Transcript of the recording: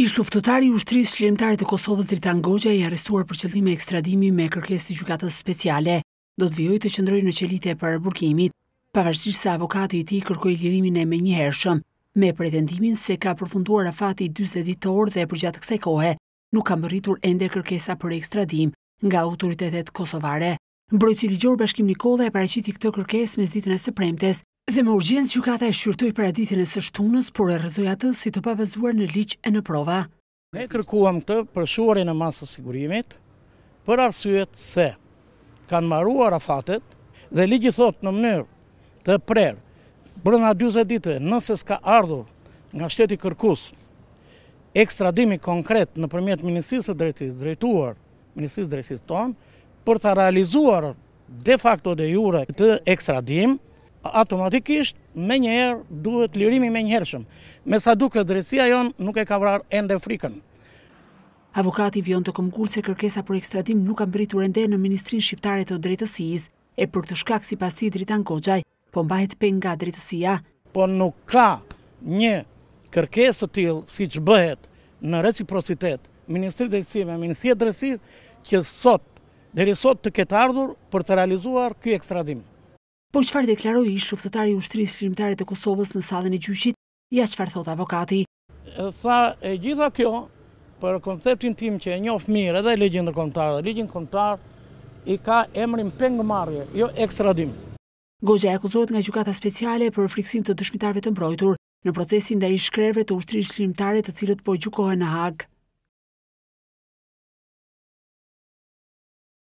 Ish luftëtari ushtrisë shlimtare të Kosovës Dritan Gogja i arestuar për qëllime ekstradimi me kërkes të gjukatës speciale, do të vjoj të qëndroj në qelite e përërburkimit, pavarësisht se avokati i ti kërkoj lirimin e me një hershëm, me pretendimin se ka përfunduar afati 20 ditor dhe përgjatë kse kohe, nuk kam rritur ende kërkesa për ekstradim nga autoritetet kosovare. Brojci Ligjor Bashkim Nikola e pareqiti këtë kërkes me zditën e së premtes Dhe më urgjens, gjukata e shqyrtoj për aditin e sështunës, por e atë si të pavazuar në liqë e në prova. Ne kërkuam të përshuarin e masës sigurimit për arsyet se kanë marua afatet dhe ligji thot në mënyrë të prerë për nga 20 dite nëse s'ka ardhur nga shteti kërkus ekstradimi konkret në përmjet Ministrisë të drejtuar, Ministrisë të tonë, për të realizuar de facto dhe jure të ekstradimë, automatikisht me njëherë duhet lirimi me njëherëshëm. Me sa duke drejtësia jonë nuk e ka vrarë ende frikën. Avokati vion të këmkull se kërkesa për ekstradim nuk kam bëritu ende në Ministrin Shqiptare të Drejtësis, e për të shkak si pas ti dritan kogjaj, po mbahet pen nga drejtësia. Po nuk ka një kërkesë tilë si që bëhet në reciprocitet Ministri Drejtësia me Ministri Drejtësis që sot, dhe sot të ketë ardhur për të realizuar këj ekstradimë. Po qëfar deklaroj ish luftëtari ushtrisë shkrimtare të Kosovës në salën e gjyqit, ja qëfar thot avokati. Tha e gjitha kjo, për konceptin tim që e njofë mirë edhe legjin dhe kontarë, legjin kontarë i ka emrin marje, jo ekstradim. Gogja e akuzohet nga gjukata speciale për friksim të dëshmitarve të mbrojtur në procesin dhe i shkreve të ushtrisë shkrimtare të cilët po gjukohen në hagë.